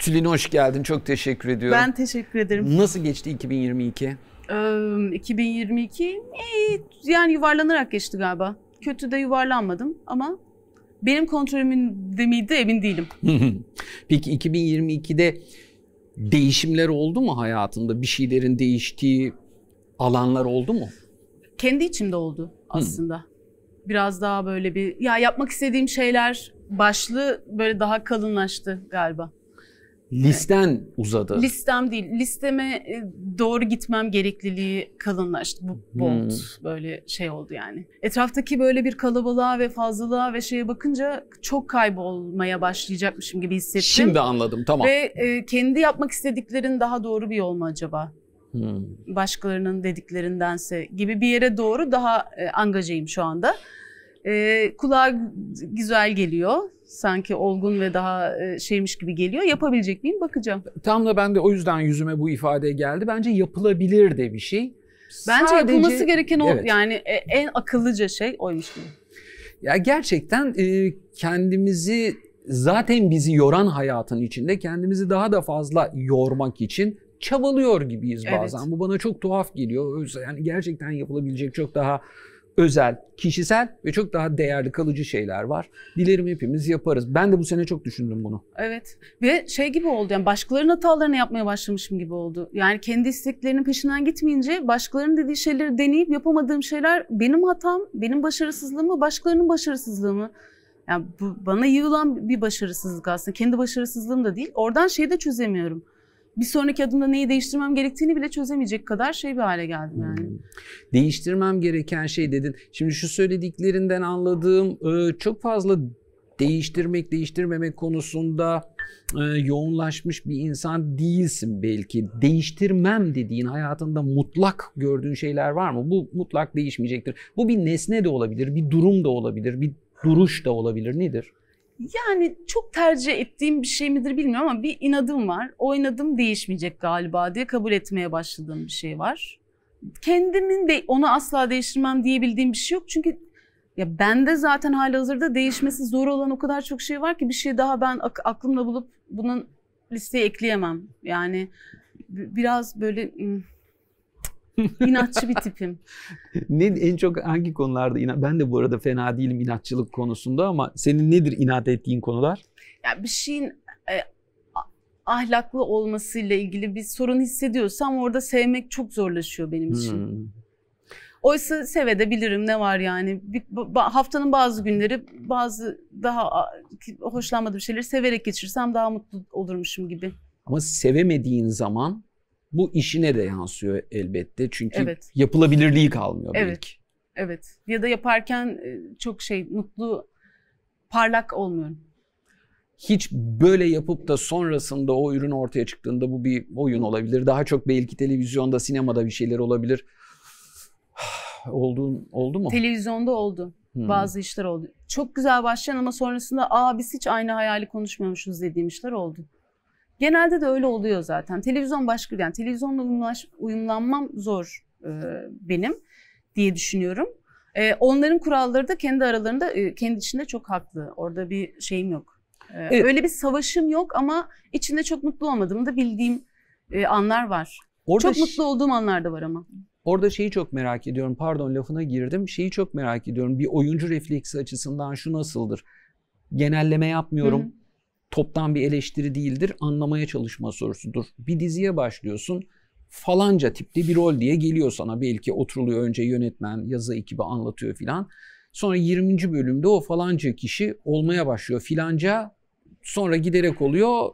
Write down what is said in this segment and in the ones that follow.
Tülin hoş geldin. Çok teşekkür ediyorum. Ben teşekkür ederim. Nasıl geçti 2022? Ee, 2022 iyi, yani yuvarlanarak geçti galiba. Kötü de yuvarlanmadım ama benim kontrolümde miydi emin değilim. Peki 2022'de değişimler oldu mu hayatında? Bir şeylerin değiştiği alanlar oldu mu? Kendi içimde oldu aslında. Biraz daha böyle bir ya yapmak istediğim şeyler başlı böyle daha kalınlaştı galiba. Listen uzadı. Listem değil. Listeme e, doğru gitmem gerekliliği kalınlaştı. Bu hmm. bold hmm. böyle şey oldu yani. Etraftaki böyle bir kalabalığa ve fazlalığa ve şeye bakınca çok kaybolmaya başlayacakmışım gibi hissettim. Şimdi anladım tamam. Ve e, kendi yapmak istediklerin daha doğru bir yol mu acaba? Hmm. Başkalarının dediklerindense gibi bir yere doğru daha e, angajayım şu anda. E, kulağa güzel geliyor sanki olgun ve daha e, şeymiş gibi geliyor. Yapabilecek miyim bakacağım. Tam da ben de o yüzden yüzüme bu ifade geldi. Bence yapılabilir de bir şey. Bence Sadece, yapılması gereken o evet. yani e, en akıllıca şey oymuş gibi. Ya gerçekten e, kendimizi zaten bizi yoran hayatın içinde kendimizi daha da fazla yormak için çabalıyor gibiyiz bazen. Evet. Bu bana çok tuhaf geliyor. Yani gerçekten yapılabilecek çok daha özel, kişisel ve çok daha değerli kalıcı şeyler var. Dilerim hepimiz yaparız. Ben de bu sene çok düşündüm bunu. Evet. Ve şey gibi oldu yani başkalarının hatalarını yapmaya başlamışım gibi oldu. Yani kendi isteklerinin peşinden gitmeyince başkalarının dediği şeyleri deneyip yapamadığım şeyler benim hatam, benim başarısızlığımı, başkalarının başarısızlığımı. Yani bu bana yığılan bir başarısızlık aslında. Kendi başarısızlığım da değil. Oradan şeyi de çözemiyorum bir sonraki adımda neyi değiştirmem gerektiğini bile çözemeyecek kadar şey bir hale geldim yani. Hmm. Değiştirmem gereken şey dedin. Şimdi şu söylediklerinden anladığım e, çok fazla değiştirmek değiştirmemek konusunda e, yoğunlaşmış bir insan değilsin belki. Değiştirmem dediğin hayatında mutlak gördüğün şeyler var mı? Bu mutlak değişmeyecektir. Bu bir nesne de olabilir, bir durum da olabilir, bir duruş da olabilir. Nedir? Yani çok tercih ettiğim bir şey midir bilmiyorum ama bir inadım var. O inadım değişmeyecek galiba diye kabul etmeye başladığım bir şey var. Kendimin de onu asla değiştirmem diyebildiğim bir şey yok. Çünkü ya bende zaten hali hazırda değişmesi zor olan o kadar çok şey var ki bir şey daha ben aklımla bulup bunun listeye ekleyemem. Yani biraz böyle İnatçı bir tipim. ne en çok hangi konularda inat? Ben de bu arada fena değilim inatçılık konusunda ama senin nedir inat ettiğin konular? Ya bir şeyin e, ahlaklı olmasıyla ilgili bir sorun hissediyorsam orada sevmek çok zorlaşıyor benim için. Hmm. Oysa sevebilirim ne var yani. Bir, haftanın bazı günleri bazı daha hoşlanmadığım şeyleri severek geçirsem daha mutlu olurmuşum gibi. Ama sevemediğin zaman bu işine de yansıyor elbette. Çünkü evet. yapılabilirliği kalmıyor evet. belki. Evet. Ya da yaparken e, çok şey mutlu, parlak olmuyorum. Hiç böyle yapıp da sonrasında o ürün ortaya çıktığında bu bir oyun olabilir. Daha çok belki televizyonda, sinemada bir şeyler olabilir. oldu, oldu mu? Televizyonda oldu. Hmm. Bazı işler oldu. Çok güzel başlayan ama sonrasında aa biz hiç aynı hayali konuşmuyormuşuz dediğim işler oldu. Genelde de öyle oluyor zaten. Televizyon başka yani televizyonla uyumlaş, uyumlanmam zor e, benim diye düşünüyorum. E, onların kuralları da kendi aralarında e, kendi içinde çok haklı. Orada bir şeyim yok. E, evet. Öyle bir savaşım yok ama içinde çok mutlu olmadığımı da bildiğim e, anlar var. Orada çok mutlu olduğum anlar da var ama. Orada şeyi çok merak ediyorum. Pardon lafına girdim. Şeyi çok merak ediyorum. Bir oyuncu refleksi açısından şu nasıldır? Genelleme yapmıyorum. Hı-hı toptan bir eleştiri değildir, anlamaya çalışma sorusudur. Bir diziye başlıyorsun, falanca tipli bir rol diye geliyor sana. Belki oturuluyor önce yönetmen, yazı ekibi anlatıyor filan. Sonra 20. bölümde o falanca kişi olmaya başlıyor. Filanca sonra giderek oluyor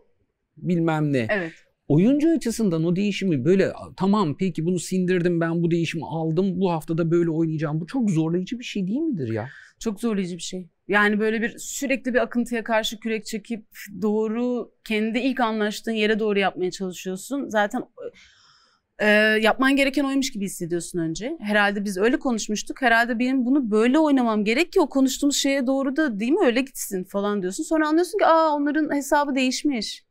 bilmem ne. Evet. Oyuncu açısından o değişimi böyle tamam peki bunu sindirdim ben bu değişimi aldım bu haftada böyle oynayacağım. Bu çok zorlayıcı bir şey değil midir ya? Çok zorlayıcı bir şey. Yani böyle bir sürekli bir akıntıya karşı kürek çekip doğru kendi ilk anlaştığın yere doğru yapmaya çalışıyorsun. Zaten e, yapman gereken oymuş gibi hissediyorsun önce. Herhalde biz öyle konuşmuştuk. Herhalde benim bunu böyle oynamam gerek ki o konuştuğumuz şeye doğru da değil mi öyle gitsin falan diyorsun. Sonra anlıyorsun ki aa onların hesabı değişmiş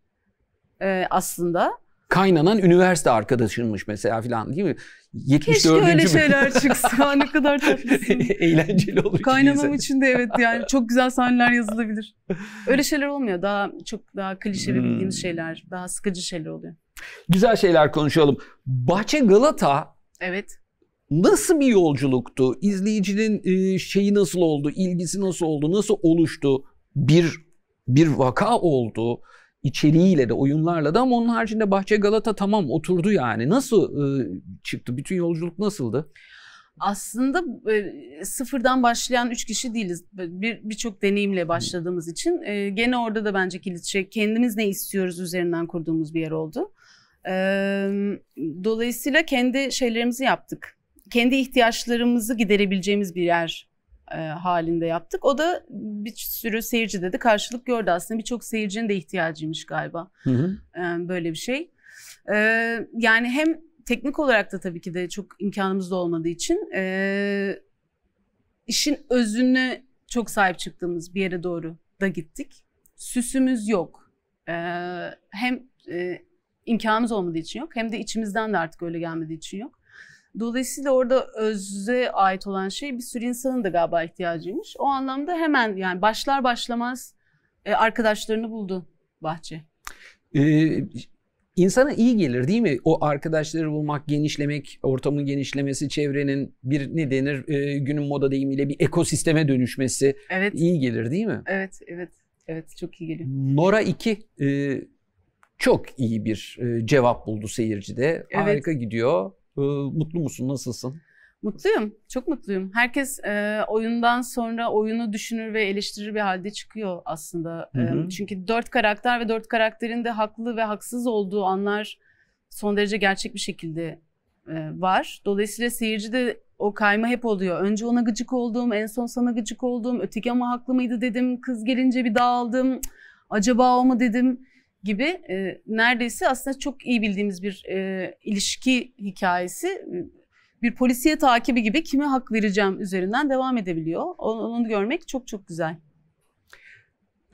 e, aslında. Kaynanan üniversite arkadaşınmış mesela filan değil mi? 74. Keşke öyle şeyler çıksa ne kadar tatlısın. Eğlenceli olur. Kaynamam için de evet yani çok güzel sahneler yazılabilir. Öyle şeyler olmuyor daha çok daha klişe hmm. bildiğimiz şeyler daha sıkıcı şeyler oluyor. Güzel şeyler konuşalım. Bahçe Galata. Evet. Nasıl bir yolculuktu? İzleyicinin e, şeyi nasıl oldu? İlgisi nasıl oldu? Nasıl oluştu? Bir bir vaka oldu içeriğiyle de oyunlarla da ama onun haricinde Bahçe Galata tamam oturdu yani. Nasıl e, çıktı? Bütün yolculuk nasıldı? Aslında e, sıfırdan başlayan üç kişi değiliz. Bir birçok deneyimle başladığımız için e, gene orada da bence kilit şey, kendimiz ne istiyoruz üzerinden kurduğumuz bir yer oldu. dolayısıyla kendi şeylerimizi yaptık. Kendi ihtiyaçlarımızı giderebileceğimiz bir yer e, halinde yaptık. O da bir sürü seyirci dedi karşılık gördü aslında birçok seyircinin de ihtiyacıymış galiba hı hı. E, böyle bir şey. E, yani hem teknik olarak da tabii ki de çok imkanımız da olmadığı için e, işin özünü çok sahip çıktığımız bir yere doğru da gittik. Süsümüz yok. E, hem e, imkanımız olmadığı için yok hem de içimizden de artık öyle gelmediği için yok. Dolayısıyla orada özze ait olan şey bir sürü insanın da galiba ihtiyacıymış. O anlamda hemen yani başlar başlamaz e, arkadaşlarını buldu Bahçe. Ee, insana iyi gelir değil mi? O arkadaşları bulmak, genişlemek, ortamın genişlemesi, çevrenin bir ne denir e, günün moda deyimiyle bir ekosisteme dönüşmesi evet. iyi gelir değil mi? Evet, evet. Evet çok iyi geliyor. Nora 2 e, çok iyi bir e, cevap buldu seyircide. Evet. Harika gidiyor. Ee, mutlu musun? Nasılsın? Mutluyum. Çok mutluyum. Herkes e, oyundan sonra oyunu düşünür ve eleştirir bir halde çıkıyor aslında. Hı hı. E, çünkü dört karakter ve dört karakterin de haklı ve haksız olduğu anlar son derece gerçek bir şekilde e, var. Dolayısıyla seyirci de o kayma hep oluyor. Önce ona gıcık oldum, en son sana gıcık oldum. Öteki ama haklı mıydı dedim. Kız gelince bir dağıldım. Acaba o mu dedim gibi e, neredeyse aslında çok iyi bildiğimiz bir e, ilişki hikayesi bir polisiye takibi gibi kime hak vereceğim üzerinden devam edebiliyor. Onu, onu görmek çok çok güzel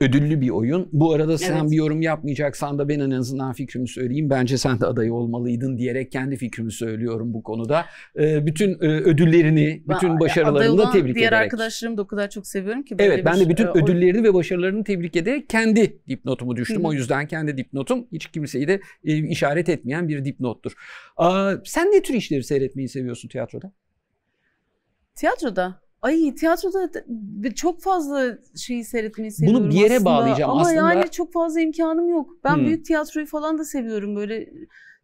ödüllü bir oyun. Bu arada sen evet. bir yorum yapmayacaksan da ben en azından fikrimi söyleyeyim. Bence sen de aday olmalıydın diyerek kendi fikrimi söylüyorum bu konuda. Ee, bütün e, ödüllerini, bütün başarılarını da tebrik diğer ederek. Diğer arkadaşlarım da o kadar çok seviyorum ki. evet ben de bütün şey, ödüllerini oyun. ve başarılarını tebrik ederek kendi dipnotumu düştüm. Hı. O yüzden kendi dipnotum hiç kimseyi de e, işaret etmeyen bir dipnottur. Aa, sen ne tür işleri seyretmeyi seviyorsun tiyatroda? Tiyatroda? Ay tiyatroda çok fazla şeyi seyretmeyi seviyorum Bunu bir yere aslında. bağlayacağım Ama aslında. Ama yani çok fazla imkanım yok. Ben hmm. büyük tiyatroyu falan da seviyorum böyle.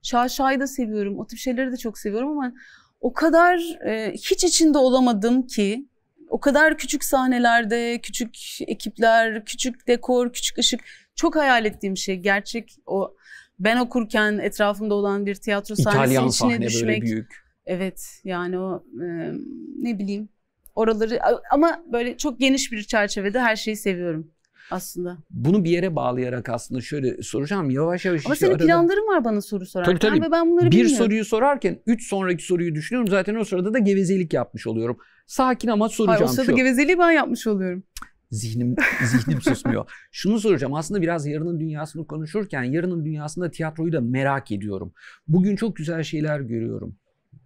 Şaşayı da seviyorum. O tip şeyleri de çok seviyorum ama o kadar e, hiç içinde olamadım ki o kadar küçük sahnelerde, küçük ekipler, küçük dekor, küçük ışık çok hayal ettiğim şey. Gerçek o ben okurken etrafımda olan bir tiyatro sahnesi İtalyan içine sahne düşmek. Böyle büyük. Evet yani o e, ne bileyim Oraları ama böyle çok geniş bir çerçevede her şeyi seviyorum aslında. Bunu bir yere bağlayarak aslında şöyle soracağım yavaş yavaş. Ama işte senin arada... planların var bana soru sorarken tabii, tabii. ve ben bunları Bir bilmiyorum. soruyu sorarken üç sonraki soruyu düşünüyorum. Zaten o sırada da gevezelik yapmış oluyorum. Sakin ama soracağım Hayır, o sırada şu. gevezeliği ben yapmış oluyorum. Zihnim, zihnim susmuyor. Şunu soracağım aslında biraz yarının dünyasını konuşurken yarının dünyasında tiyatroyu da merak ediyorum. Bugün çok güzel şeyler görüyorum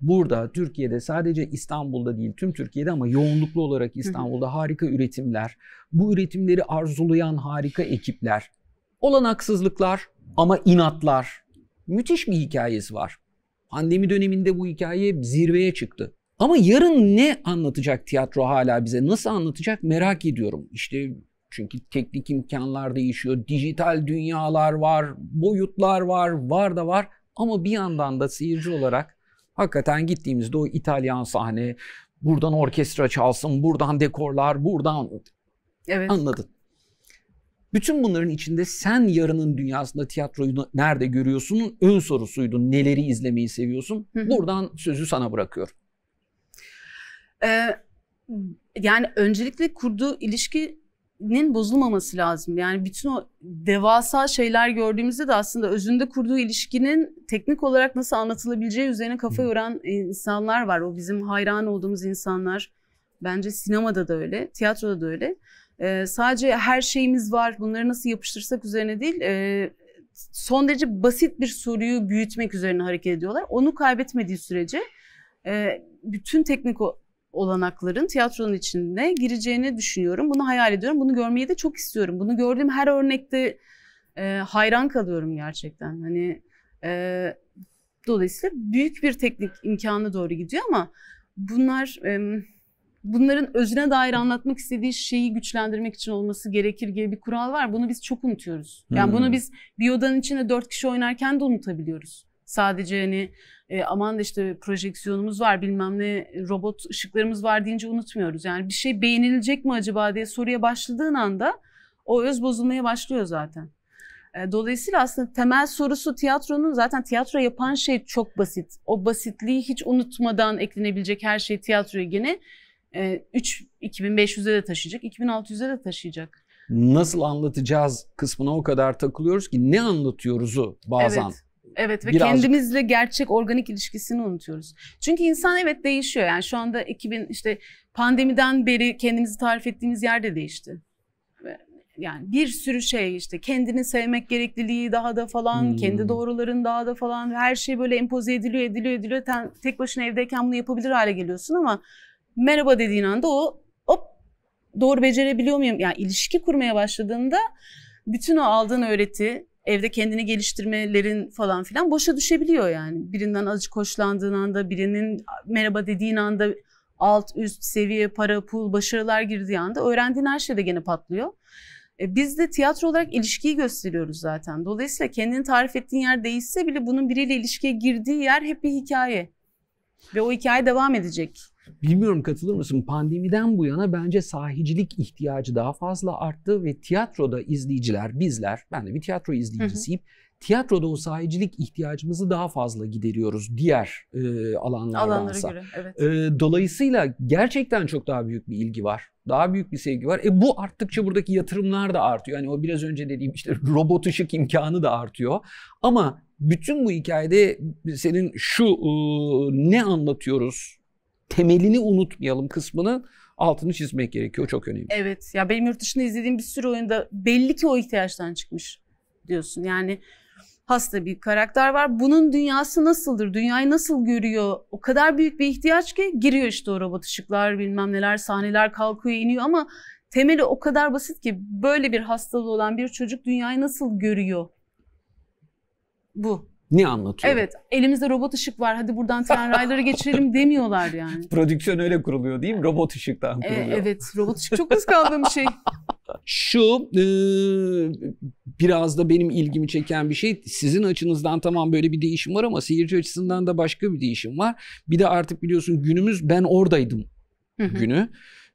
burada Türkiye'de sadece İstanbul'da değil tüm Türkiye'de ama yoğunluklu olarak İstanbul'da harika üretimler, bu üretimleri arzulayan harika ekipler, olanaksızlıklar ama inatlar. Müthiş bir hikayesi var. Pandemi döneminde bu hikaye zirveye çıktı. Ama yarın ne anlatacak tiyatro hala bize? Nasıl anlatacak merak ediyorum. İşte çünkü teknik imkanlar değişiyor. Dijital dünyalar var, boyutlar var, var da var. Ama bir yandan da seyirci olarak Hakikaten gittiğimizde o İtalyan sahne, buradan orkestra çalsın, buradan dekorlar, buradan evet. anladın. Bütün bunların içinde sen yarının dünyasında tiyatroyu nerede görüyorsun? Ön sorusuydu. Neleri izlemeyi seviyorsun? Buradan sözü sana bırakıyorum. Ee, yani öncelikle kurduğu ilişki nin bozulmaması lazım. Yani bütün o devasa şeyler gördüğümüzde de aslında özünde kurduğu ilişkinin teknik olarak nasıl anlatılabileceği üzerine kafa yoran e, insanlar var. O bizim hayran olduğumuz insanlar. Bence sinemada da öyle, tiyatroda da öyle. Ee, sadece her şeyimiz var, bunları nasıl yapıştırsak üzerine değil, e, son derece basit bir soruyu büyütmek üzerine hareket ediyorlar. Onu kaybetmediği sürece e, bütün teknik o olanakların tiyatronun içinde gireceğini düşünüyorum. Bunu hayal ediyorum. Bunu görmeyi de çok istiyorum. Bunu gördüğüm her örnekte e, hayran kalıyorum gerçekten. Hani e, dolayısıyla büyük bir teknik imkanı doğru gidiyor ama bunlar e, bunların özüne dair anlatmak istediği şeyi güçlendirmek için olması gerekir gibi bir kural var. Bunu biz çok unutuyoruz. Yani hmm. bunu biz bir odanın içinde dört kişi oynarken de unutabiliyoruz. Sadece hani e, aman da işte projeksiyonumuz var bilmem ne robot ışıklarımız var deyince unutmuyoruz. Yani bir şey beğenilecek mi acaba diye soruya başladığın anda o öz bozulmaya başlıyor zaten. E, dolayısıyla aslında temel sorusu tiyatronun zaten tiyatro yapan şey çok basit. O basitliği hiç unutmadan eklenebilecek her şey tiyatroya gene e, 3 2500'e de taşıyacak, 2600'e de taşıyacak nasıl anlatacağız kısmına o kadar takılıyoruz ki ne anlatıyoruzu bazen evet. Evet ve birazcık... kendimizle gerçek organik ilişkisini unutuyoruz. Çünkü insan evet değişiyor. Yani şu anda 2000 işte pandemiden beri kendimizi tarif ettiğimiz yer de değişti. Yani bir sürü şey işte kendini sevmek gerekliliği daha da falan, hmm. kendi doğruların daha da falan her şey böyle empoze ediliyor, ediliyor, ediliyor. tek başına evdeyken bunu yapabilir hale geliyorsun ama merhaba dediğin anda o hop doğru becerebiliyor muyum? Yani ilişki kurmaya başladığında bütün o aldığın öğreti, evde kendini geliştirmelerin falan filan boşa düşebiliyor yani. Birinden azıcık hoşlandığın anda, birinin merhaba dediğin anda alt üst seviye, para, pul, başarılar girdiği anda öğrendiğin her şey de gene patlıyor. E, biz de tiyatro olarak ilişkiyi gösteriyoruz zaten. Dolayısıyla kendini tarif ettiğin yer değilse bile bunun biriyle ilişkiye girdiği yer hep bir hikaye. Ve o hikaye devam edecek bilmiyorum katılır mısın? Pandemiden bu yana bence sahicilik ihtiyacı daha fazla arttı ve tiyatroda izleyiciler, bizler, ben de bir tiyatro izleyicisiyim. Hı hı. Tiyatroda o sahicilik ihtiyacımızı daha fazla gideriyoruz diğer e, alanlardansa. Alanlara göre, evet. E, dolayısıyla gerçekten çok daha büyük bir ilgi var. Daha büyük bir sevgi var. E bu arttıkça buradaki yatırımlar da artıyor. Yani o biraz önce dediğim işte robot ışık imkanı da artıyor. Ama bütün bu hikayede senin şu e, ne anlatıyoruz temelini unutmayalım kısmını altını çizmek gerekiyor. Çok önemli. Evet. Ya benim yurt dışında izlediğim bir sürü oyunda belli ki o ihtiyaçtan çıkmış diyorsun. Yani hasta bir karakter var. Bunun dünyası nasıldır? Dünyayı nasıl görüyor? O kadar büyük bir ihtiyaç ki giriyor işte o robot ışıklar bilmem neler sahneler kalkıyor iniyor ama temeli o kadar basit ki böyle bir hastalığı olan bir çocuk dünyayı nasıl görüyor? Bu ne anlatıyor? Evet elimizde robot ışık var hadi buradan tren rayları geçirelim demiyorlar yani. Prodüksiyon öyle kuruluyor değil mi? Robot ışıktan e, kuruluyor. E, evet robot ışık çok kıskandığım şey. Şu e, biraz da benim ilgimi çeken bir şey sizin açınızdan tamam böyle bir değişim var ama seyirci açısından da başka bir değişim var. Bir de artık biliyorsun günümüz ben oradaydım günü.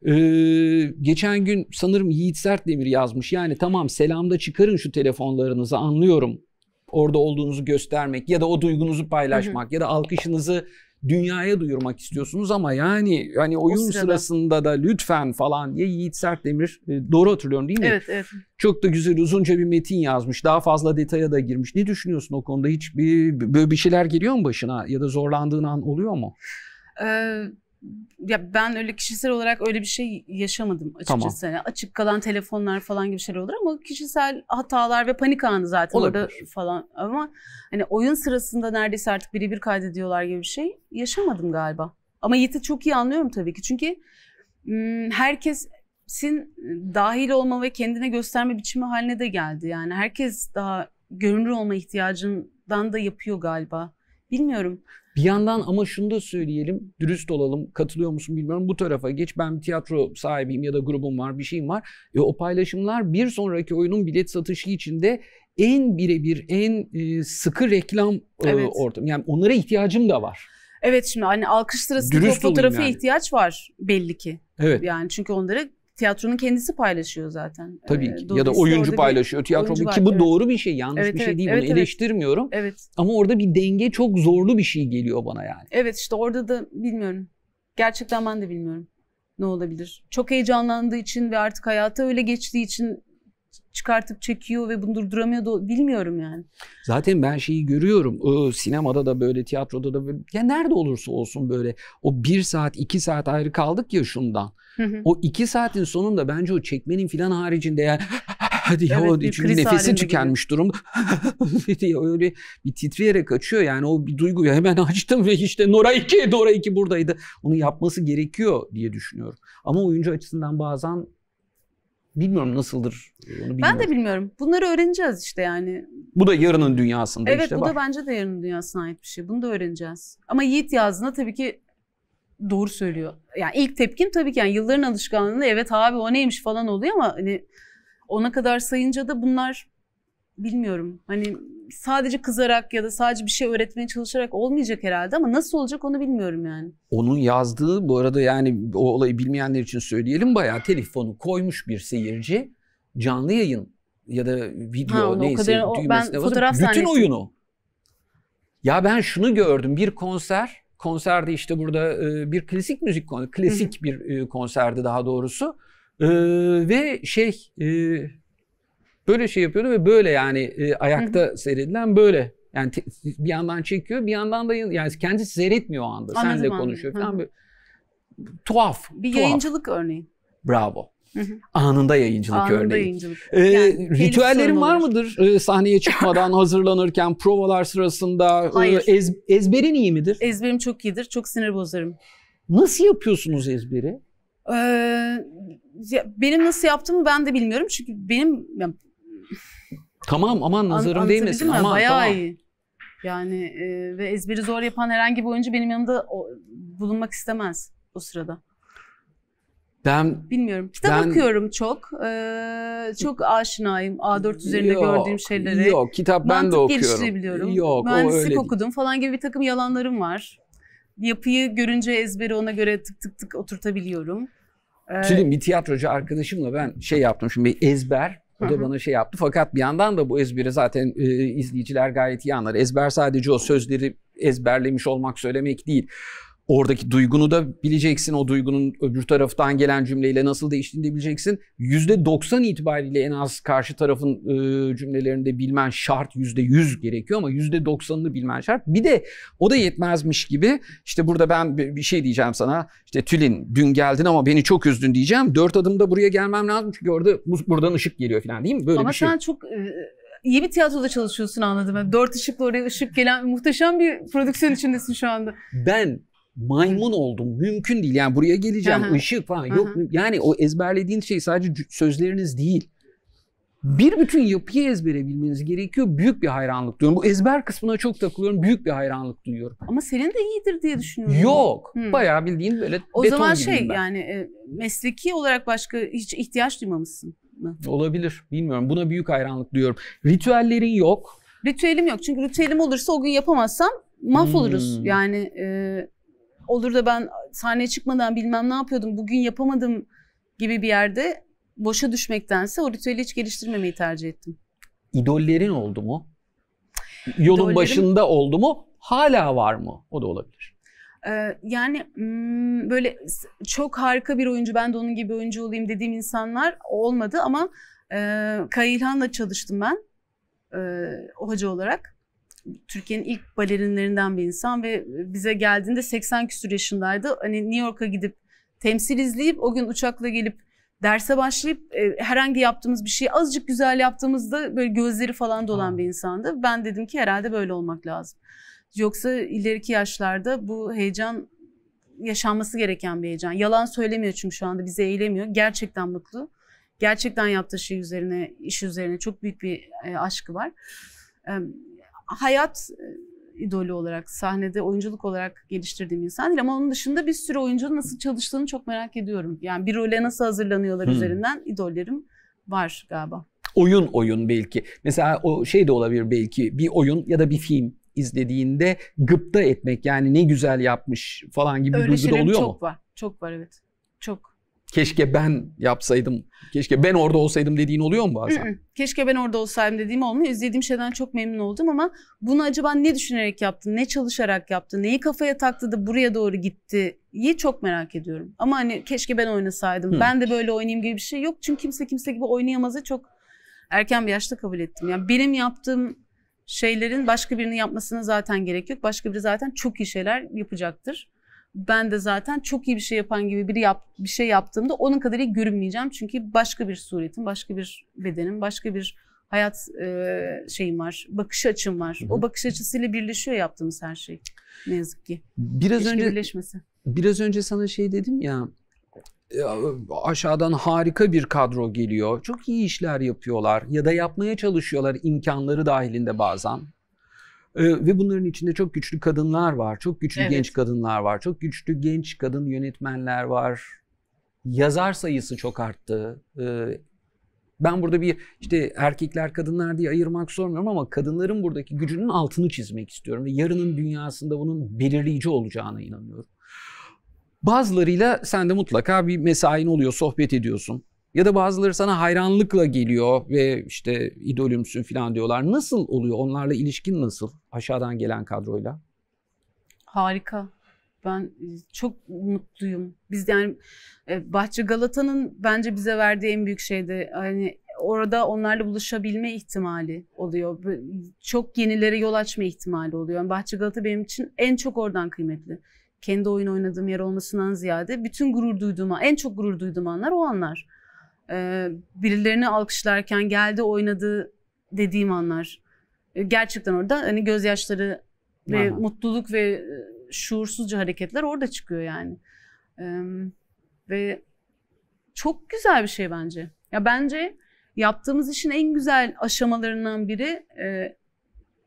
Ee, geçen gün sanırım Yiğit Demir yazmış. Yani tamam selamda çıkarın şu telefonlarınızı anlıyorum orada olduğunuzu göstermek ya da o duygunuzu paylaşmak hı hı. ya da alkışınızı dünyaya duyurmak istiyorsunuz ama yani hani oyun sırada. sırasında da lütfen falan diye Yiğit sert demir e, doğru hatırlıyorum değil mi? Evet, evet. Çok da güzel uzunca bir metin yazmış. Daha fazla detaya da girmiş. Ne düşünüyorsun o konuda? Hiç bir, böyle bir şeyler geliyor mu başına ya da zorlandığın an oluyor mu? Ee, ya ben öyle kişisel olarak öyle bir şey yaşamadım açıkçası. Tamam. Yani açık kalan telefonlar falan gibi şeyler olur ama kişisel hatalar ve panik anı zaten olur. orada falan ama hani oyun sırasında neredeyse artık birebir kaydediyorlar gibi bir şey yaşamadım galiba. Ama Yiğit'i çok iyi anlıyorum tabii ki. Çünkü herkesin dahil olma ve kendine gösterme biçimi haline de geldi. Yani herkes daha görünür olma ihtiyacından da yapıyor galiba. Bilmiyorum. Bir yandan ama şunu da söyleyelim, dürüst olalım, katılıyor musun bilmiyorum. Bu tarafa geç, ben bir tiyatro sahibiyim ya da grubum var, bir şeyim var. E, o paylaşımlar bir sonraki oyunun bilet satışı içinde en birebir, en e, sıkı reklam e, evet. ortamı. Yani onlara ihtiyacım da var. Evet şimdi hani alkış sırasında Dürüst fotoğrafa yani. ihtiyaç var belli ki. Evet. Yani çünkü onları tiyatronun kendisi paylaşıyor zaten. Tabii ee, ki. Ya da oyuncu paylaşıyor tiyatro oyuncu ki bu evet. doğru bir şey. Yanlış evet, bir şey evet, değil. Evet, Bunu evet. eleştirmiyorum. Evet. Ama orada bir denge çok zorlu bir şey geliyor bana yani. Evet işte orada da bilmiyorum. Gerçekten ben de bilmiyorum ne olabilir. Çok heyecanlandığı için ve artık hayata öyle geçtiği için çıkartıp çekiyor ve bunu durduramıyor da bilmiyorum yani. Zaten ben şeyi görüyorum. O, sinemada da böyle, tiyatroda da böyle. Ya nerede olursa olsun böyle o bir saat, iki saat ayrı kaldık ya şundan. Hı hı. O iki saatin sonunda bence o çekmenin filan haricinde ya hadi ya o çünkü nefesi tükenmiş durumda. diye öyle bir titreyerek açıyor yani o bir duygu ya hemen açtım ve işte Nora 2 Nora 2 buradaydı. Onu yapması gerekiyor diye düşünüyorum. Ama oyuncu açısından bazen Bilmiyorum nasıldır. Onu bilmiyorum. Ben de bilmiyorum. Bunları öğreneceğiz işte yani. Bu da yarının dünyasında evet, işte. Evet bu bak. da bence de yarının dünyasına ait bir şey. Bunu da öğreneceğiz. Ama Yiğit yazdığında tabii ki doğru söylüyor. Yani ilk tepkim tabii ki yani yılların alışkanlığında evet abi o neymiş falan oluyor ama hani ona kadar sayınca da bunlar bilmiyorum. Hani sadece kızarak ya da sadece bir şey öğretmeye çalışarak olmayacak herhalde ama nasıl olacak onu bilmiyorum yani. Onun yazdığı bu arada yani o olayı bilmeyenler için söyleyelim bayağı telefonu koymuş bir seyirci canlı yayın ya da video ha, neyse o kadar, o, ben fotoğraf basıp, bütün oyunu. Ya ben şunu gördüm bir konser konserde işte burada e, bir klasik müzik klasik bir e, konserde daha doğrusu e, ve şey Böyle şey yapıyordu ve böyle yani e, ayakta Hı-hı. seyredilen böyle. Yani te, bir yandan çekiyor bir yandan da yani kendi seyretmiyor o anda. Anladım, Senle anladım. konuşuyor falan. hı Tuhaf. Bir tuhaf. yayıncılık örneği. Bravo. Hı hı. Anında yayıncılık Anında örneği. Yayıncılık. Ee, yani, ritüellerin var olur. mıdır ee, sahneye çıkmadan hazırlanırken provalar sırasında? E, Hayır. E, ez, ezberin iyi midir? Ezberim çok iyidir. Çok sinir bozarım. Nasıl yapıyorsunuz ezberi? Ee, benim nasıl yaptığımı ben de bilmiyorum çünkü benim yani Tamam aman nazarım An değmesin. Ama, Bayağı tamam. iyi. Yani e, ve ezberi zor yapan herhangi bir oyuncu benim yanımda o, bulunmak istemez o sırada. Ben bilmiyorum. Kitap ben, okuyorum çok. Ee, çok aşinayım A4 üzerinde yok, gördüğüm şeylere. Yok, kitap Mantık ben de okuyorum. geliştirebiliyorum. Yok, Mühendislik okudum falan gibi bir takım yalanlarım var. Yapıyı görünce ezberi ona göre tık tık tık oturtabiliyorum. Ee, Şimdi bir tiyatrocu arkadaşımla ben şey yaptım. Şimdi ezber o da bana şey yaptı. Fakat bir yandan da bu ezberi zaten e, izleyiciler gayet iyi anlar. Ezber sadece o sözleri ezberlemiş olmak söylemek değil. Oradaki duygunu da bileceksin. O duygunun öbür taraftan gelen cümleyle nasıl değiştiğini de bileceksin. %90 itibariyle en az karşı tarafın e, cümlelerinde bilmen şart %100 gerekiyor ama %90'ını bilmen şart. Bir de o da yetmezmiş gibi işte burada ben bir şey diyeceğim sana. İşte Tülin dün geldin ama beni çok üzdün diyeceğim. Dört adımda buraya gelmem lazım çünkü orada buradan ışık geliyor falan değil mi? Böyle ama bir şey. Ama sen çok e, iyi bir tiyatroda çalışıyorsun anladım. Yani dört ışıkla oraya ışık gelen muhteşem bir prodüksiyon içindesin şu anda. Ben maymun oldum. Mümkün değil. Yani buraya geleceğim. ışık falan. Yok yani o ezberlediğin şey sadece sözleriniz değil. Bir bütün yapıyı ezbere bilmeniz gerekiyor. Büyük bir hayranlık duyuyorum. Bu ezber kısmına çok takılıyorum. Büyük bir hayranlık duyuyorum. Ama senin de iyidir diye düşünüyorum. Yok. Hmm. Bayağı bildiğin böyle o beton zaman şey ben. yani e, mesleki olarak başka hiç ihtiyaç duymamışsın mı? Olabilir. Bilmiyorum. Buna büyük hayranlık duyuyorum. Ritüellerin yok. Ritüelim yok. Çünkü ritüelim olursa o gün yapamazsam mahvoluruz. Hmm. Yani e, olur da ben sahneye çıkmadan bilmem ne yapıyordum bugün yapamadım gibi bir yerde boşa düşmektense o ritüeli hiç geliştirmemeyi tercih ettim. İdollerin oldu mu? Yolun İdollerim... başında oldu mu? Hala var mı? O da olabilir. Ee, yani hmm, böyle çok harika bir oyuncu ben de onun gibi oyuncu olayım dediğim insanlar olmadı ama e, Kaya çalıştım ben e, hoca olarak. Türkiye'nin ilk balerinlerinden bir insan ve e, bize geldiğinde 80 küsur yaşındaydı. Hani New York'a gidip temsil izleyip o gün uçakla gelip derse başlayıp e, herhangi yaptığımız bir şeyi azıcık güzel yaptığımızda böyle gözleri falan dolan ha. bir insandı. Ben dedim ki herhalde böyle olmak lazım. Yoksa ileriki yaşlarda bu heyecan yaşanması gereken bir heyecan. Yalan söylemiyor çünkü şu anda bizi eğlemiyor. Gerçekten mutlu. Gerçekten yaptığı şey üzerine, iş üzerine çok büyük bir e, aşkı var. E, hayat e, idolü olarak sahnede oyunculuk olarak geliştirdiğim insan değil ama onun dışında bir sürü oyuncunun nasıl çalıştığını çok merak ediyorum. Yani bir role nasıl hazırlanıyorlar hmm. üzerinden idollerim var galiba. Oyun oyun belki. Mesela o şey de olabilir belki bir oyun ya da bir film izlediğinde gıpta etmek yani ne güzel yapmış falan gibi bir duygu da oluyor çok mu? çok var. Çok var evet. Çok keşke ben yapsaydım, keşke ben orada olsaydım dediğin oluyor mu bazen? keşke ben orada olsaydım dediğim olmuyor. İzlediğim şeyden çok memnun oldum ama bunu acaba ne düşünerek yaptı, ne çalışarak yaptı, neyi kafaya taktı da buraya doğru gitti iyi çok merak ediyorum. Ama hani keşke ben oynasaydım, Hı. ben de böyle oynayayım gibi bir şey yok. Çünkü kimse kimse gibi oynayamazı çok erken bir yaşta kabul ettim. Yani benim yaptığım şeylerin başka birinin yapmasına zaten gerek yok. Başka biri zaten çok iyi şeyler yapacaktır ben de zaten çok iyi bir şey yapan gibi biri yap, bir şey yaptığımda onun kadar iyi görünmeyeceğim. Çünkü başka bir suretim, başka bir bedenim, başka bir hayat e, şeyim var, bakış açım var. Hı hı. O bakış açısıyla birleşiyor yaptığımız her şey ne yazık ki. Biraz Keşke önce birleşmesi. Biraz önce sana şey dedim ya e, aşağıdan harika bir kadro geliyor. Çok iyi işler yapıyorlar ya da yapmaya çalışıyorlar imkanları dahilinde bazen. Ee, ve bunların içinde çok güçlü kadınlar var, çok güçlü evet. genç kadınlar var, çok güçlü genç kadın yönetmenler var. Yazar sayısı çok arttı. Ee, ben burada bir işte erkekler kadınlar diye ayırmak sormuyorum ama kadınların buradaki gücünün altını çizmek istiyorum. Ve yarının dünyasında bunun belirleyici olacağına inanıyorum. Bazılarıyla sen de mutlaka bir mesain oluyor, sohbet ediyorsun. Ya da bazıları sana hayranlıkla geliyor ve işte idolümsün falan diyorlar. Nasıl oluyor? Onlarla ilişkin nasıl? Aşağıdan gelen kadroyla. Harika. Ben e, çok mutluyum. Biz yani e, Bahçe Galata'nın bence bize verdiği en büyük şey de, Hani orada onlarla buluşabilme ihtimali oluyor. Çok yenilere yol açma ihtimali oluyor. Bahçe Galata benim için en çok oradan kıymetli. Kendi oyun oynadığım yer olmasından ziyade bütün gurur duyduğum, en çok gurur duyduğum anlar o anlar e, birilerini alkışlarken geldi oynadı dediğim anlar. E, gerçekten orada hani gözyaşları ve Aha. mutluluk ve e, şuursuzca hareketler orada çıkıyor yani. E, ve çok güzel bir şey bence. Ya bence yaptığımız işin en güzel aşamalarından biri e,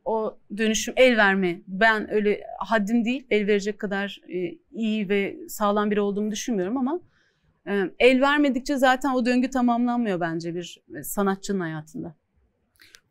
o dönüşüm el verme. Ben öyle haddim değil el verecek kadar e, iyi ve sağlam biri olduğumu düşünmüyorum ama ee, el vermedikçe zaten o döngü tamamlanmıyor bence bir e, sanatçının hayatında.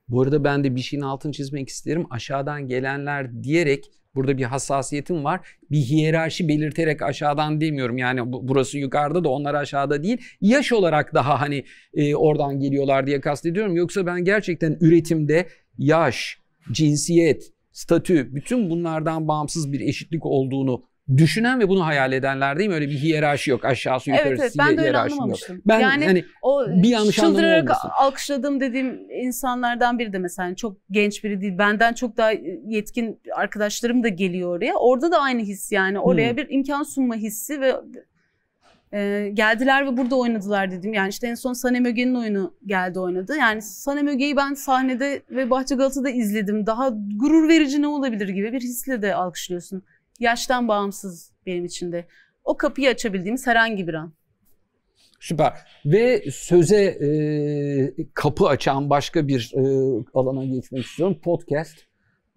Bu arada ben de bir şeyin altını çizmek isterim. Aşağıdan gelenler diyerek burada bir hassasiyetim var. Bir hiyerarşi belirterek aşağıdan demiyorum. Yani burası yukarıda da onlar aşağıda değil. Yaş olarak daha hani e, oradan geliyorlar diye kastediyorum. Yoksa ben gerçekten üretimde yaş, cinsiyet, statü bütün bunlardan bağımsız bir eşitlik olduğunu düşünen ve bunu hayal edenler değil mi? Öyle bir hiyerarşi yok. Aşağısı yukarısı evet, evet, ben de öyle anlamamıştım. Yok. Ben yani hani, o e, bir yanlış çıldırarak alkışladığım dediğim insanlardan biri de mesela hani, çok genç biri değil. Benden çok daha yetkin arkadaşlarım da geliyor oraya. Orada da aynı his yani. Hmm. Oraya hmm. bir imkan sunma hissi ve e, geldiler ve burada oynadılar dedim. Yani işte en son Sanem Öge'nin oyunu geldi oynadı. Yani Sanem Öge'yi ben sahnede ve Bahçe Galata'da izledim. Daha gurur verici ne olabilir gibi bir hisle de alkışlıyorsun yaştan bağımsız benim için de. O kapıyı açabildiğimiz herhangi bir an. Süper. Ve söze e, kapı açan başka bir e, alana geçmek istiyorum. Podcast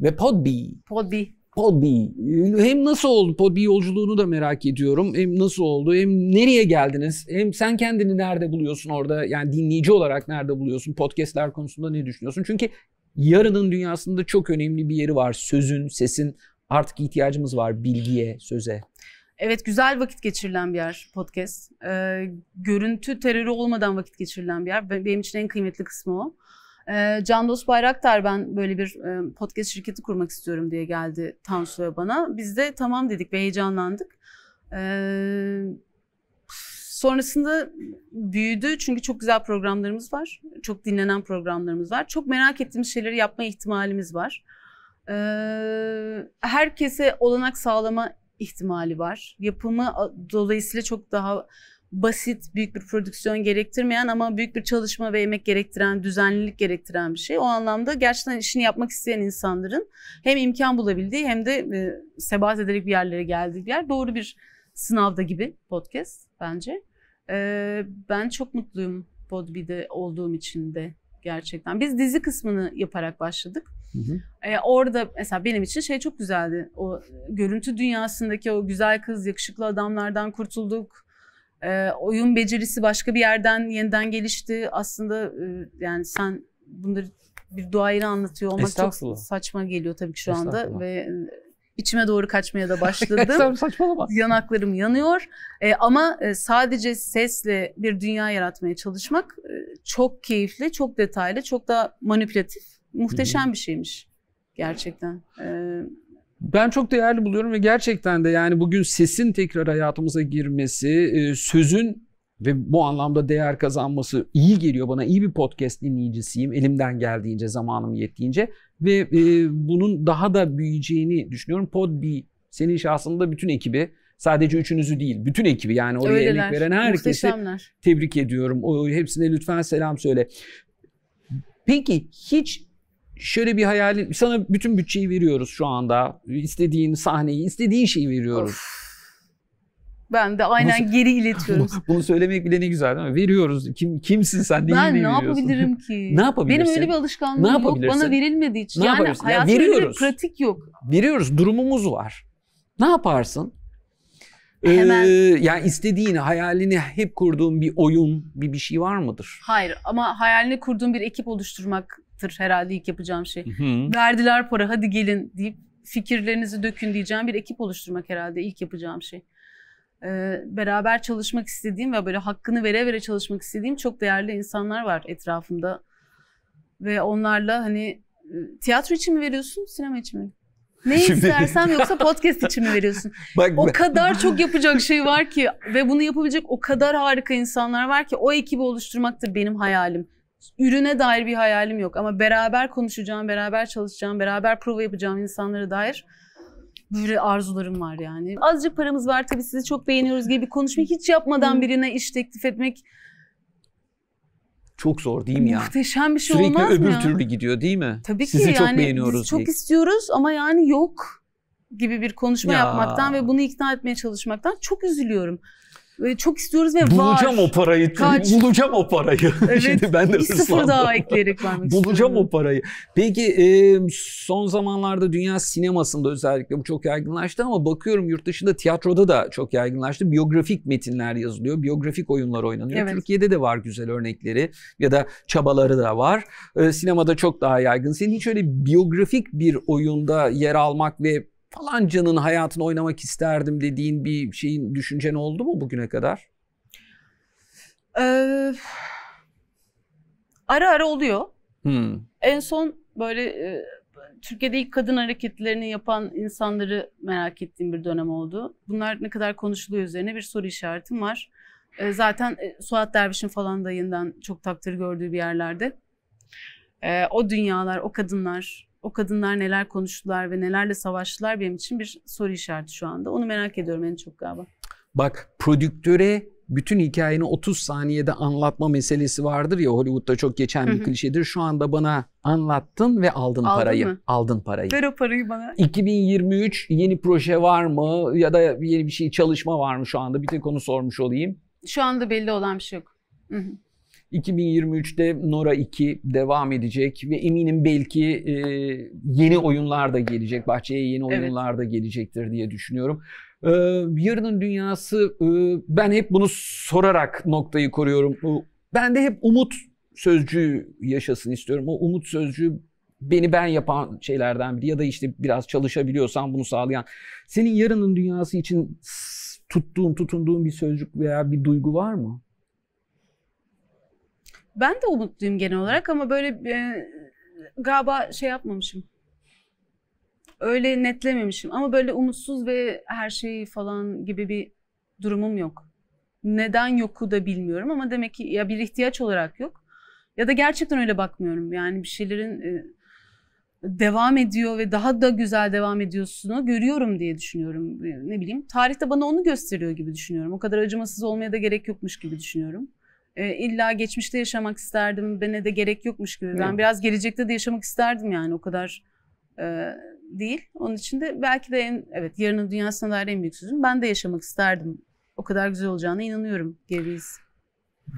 ve Podbi. Podbi. Podbi. Hem nasıl oldu Podbi yolculuğunu da merak ediyorum. Hem nasıl oldu? Hem nereye geldiniz? Hem sen kendini nerede buluyorsun orada? Yani dinleyici olarak nerede buluyorsun? Podcast'ler konusunda ne düşünüyorsun? Çünkü yarının dünyasında çok önemli bir yeri var. Sözün, sesin artık ihtiyacımız var bilgiye, söze. Evet güzel vakit geçirilen bir yer podcast. Ee, görüntü terörü olmadan vakit geçirilen bir yer. Benim için en kıymetli kısmı o. Ee, Can Dost Bayraktar ben böyle bir e, podcast şirketi kurmak istiyorum diye geldi Tansu'ya bana. Biz de tamam dedik ve heyecanlandık. Ee, sonrasında büyüdü çünkü çok güzel programlarımız var. Çok dinlenen programlarımız var. Çok merak ettiğimiz şeyleri yapma ihtimalimiz var e, herkese olanak sağlama ihtimali var. Yapımı dolayısıyla çok daha basit, büyük bir prodüksiyon gerektirmeyen ama büyük bir çalışma ve emek gerektiren, düzenlilik gerektiren bir şey. O anlamda gerçekten işini yapmak isteyen insanların hem imkan bulabildiği hem de e, sebat ederek bir yerlere geldiği bir yer. Doğru bir sınavda gibi podcast bence. E, ben çok mutluyum Podbi'de olduğum için de gerçekten. Biz dizi kısmını yaparak başladık. Hı hı. Ee, orada mesela benim için şey çok güzeldi. O e, görüntü dünyasındaki o güzel kız, yakışıklı adamlardan kurtulduk. Ee, oyun becerisi başka bir yerden yeniden gelişti. Aslında e, yani sen bunları bir duayla anlatıyor olmak çok saçma geliyor tabii ki şu anda ve e, içime doğru kaçmaya da başladım. Saçmalama. Yanaklarım yanıyor. E, ama e, sadece sesle bir dünya yaratmaya çalışmak çok keyifli, çok detaylı, çok da manipülatif Muhteşem bir şeymiş gerçekten. Ee, ben çok değerli buluyorum ve gerçekten de yani bugün sesin tekrar hayatımıza girmesi, e, sözün ve bu anlamda değer kazanması iyi geliyor bana. İyi bir podcast dinleyicisiyim. Elimden geldiğince, zamanım yettiğince ve e, bunun daha da büyüyeceğini düşünüyorum. Podbi senin şahsında bütün ekibi sadece üçünüzü değil, bütün ekibi yani oraya Öyleler, emek veren herkesi tebrik ediyorum. O hepsine lütfen selam söyle. Peki hiç şöyle bir hayalin, sana bütün bütçeyi veriyoruz şu anda. İstediğin sahneyi, istediğin şeyi veriyoruz. Of. Ben de aynen bunu, geri iletiyorum. Bunu, bunu söylemek bile ne güzel değil mi? Veriyoruz. Kim kimsin sen? Neyi ben ne yapabilirim ki? ne yapabilirsin? Benim öyle bir alışkanlığım ne yok. Bana verilmediği için. Ne yani hayatımda ya veriyoruz. pratik yok. Veriyoruz. Durumumuz var. Ne yaparsın? Ee, Hemen. Ee, yani istediğini, hayalini hep kurduğun bir oyun, bir bir şey var mıdır? Hayır ama hayalini kurduğum bir ekip oluşturmak yapmaktır herhalde ilk yapacağım şey. Hı. Verdiler para hadi gelin deyip fikirlerinizi dökün diyeceğim bir ekip oluşturmak herhalde ilk yapacağım şey. Ee, beraber çalışmak istediğim ve böyle hakkını vere vere çalışmak istediğim çok değerli insanlar var etrafımda. Ve onlarla hani e, tiyatro için mi veriyorsun, sinema için mi? Ne Şimdi... istersen yoksa podcast için mi veriyorsun? Bak, o kadar çok yapacak şey var ki ve bunu yapabilecek o kadar harika insanlar var ki o ekibi oluşturmak da benim hayalim ürüne dair bir hayalim yok ama beraber konuşacağım, beraber çalışacağım, beraber prova yapacağım insanlara dair böyle arzularım var yani. Azıcık paramız var tabii sizi çok beğeniyoruz gibi bir konuşma hiç yapmadan hmm. birine iş teklif etmek çok zor değil mi ya? Muhteşem bir şey Sürekli olmaz mı? Sürekli öbür türlü gidiyor değil mi? Tabii ki Sizi yani çok beğeniyoruz biz çok diye. istiyoruz ama yani yok gibi bir konuşma ya. yapmaktan ve bunu ikna etmeye çalışmaktan çok üzülüyorum çok istiyoruz ve bulacağım var. o parayı. Kaç? Bulacağım o parayı. Evet, Şimdi ben de bir sıfır daha ekleyerek vermek Bulacağım istiyorum. o parayı. Peki e, son zamanlarda dünya sinemasında özellikle bu çok yaygınlaştı ama bakıyorum yurt dışında tiyatroda da çok yaygınlaştı. Biyografik metinler yazılıyor. Biyografik oyunlar oynanıyor. Evet. Türkiye'de de var güzel örnekleri ya da çabaları da var. E, sinemada çok daha yaygın. Senin hiç öyle biyografik bir oyunda yer almak ve falancanın hayatını oynamak isterdim dediğin bir şeyin düşüncen oldu mu bugüne kadar? Ee, ara ara oluyor. Hmm. En son böyle e, Türkiye'de ilk kadın hareketlerini yapan insanları merak ettiğim bir dönem oldu. Bunlar ne kadar konuşuluyor üzerine bir soru işaretim var. Ee, zaten e, Suat Derviş'in falan dayından çok takdir gördüğü bir yerlerde. E, o dünyalar, o kadınlar, o kadınlar neler konuştular ve nelerle savaştılar benim için bir soru işareti şu anda. Onu merak ediyorum en çok galiba. Bak prodüktöre bütün hikayeni 30 saniyede anlatma meselesi vardır ya Hollywood'da çok geçen bir klişedir. Şu anda bana anlattın ve aldın, aldın parayı. Mı? Aldın parayı. Ver o parayı bana. 2023 yeni proje var mı ya da yeni bir şey çalışma var mı şu anda? Bir tek onu sormuş olayım. Şu anda belli olan bir şey yok. Hı hı. 2023'te Nora 2 devam edecek ve eminim belki e, yeni oyunlar da gelecek. Bahçeye yeni oyunlar da gelecektir diye düşünüyorum. Ee, yarının dünyası e, ben hep bunu sorarak noktayı koruyorum. Ben de hep umut sözcüğü yaşasın istiyorum. O umut sözcüğü beni ben yapan şeylerden biri ya da işte biraz çalışabiliyorsam bunu sağlayan. Senin yarının dünyası için tuttuğun, tutunduğun bir sözcük veya bir duygu var mı? Ben de umutluyum genel olarak ama böyle e, galiba şey yapmamışım. Öyle netlememişim ama böyle umutsuz ve her şeyi falan gibi bir durumum yok. Neden yoku da bilmiyorum ama demek ki ya bir ihtiyaç olarak yok ya da gerçekten öyle bakmıyorum. Yani bir şeylerin e, devam ediyor ve daha da güzel devam ediyorsunu görüyorum diye düşünüyorum. E, ne bileyim tarihte bana onu gösteriyor gibi düşünüyorum. O kadar acımasız olmaya da gerek yokmuş gibi düşünüyorum e, illa geçmişte yaşamak isterdim. Bana de gerek yokmuş gibi. Ben biraz gelecekte de yaşamak isterdim yani o kadar e, değil. Onun için de belki de en, evet yarının dünyasına dair en büyük sözüm. Ben de yaşamak isterdim. O kadar güzel olacağına inanıyorum geriyiz.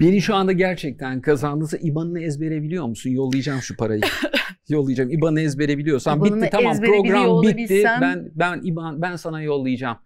Beni şu anda gerçekten kazandıysa IBAN'ını ezbere biliyor musun? Yollayacağım şu parayı. yollayacağım. IBAN'ı ezbere biliyorsan bitti tamam program bitti. Ben ben IBAN ben sana yollayacağım.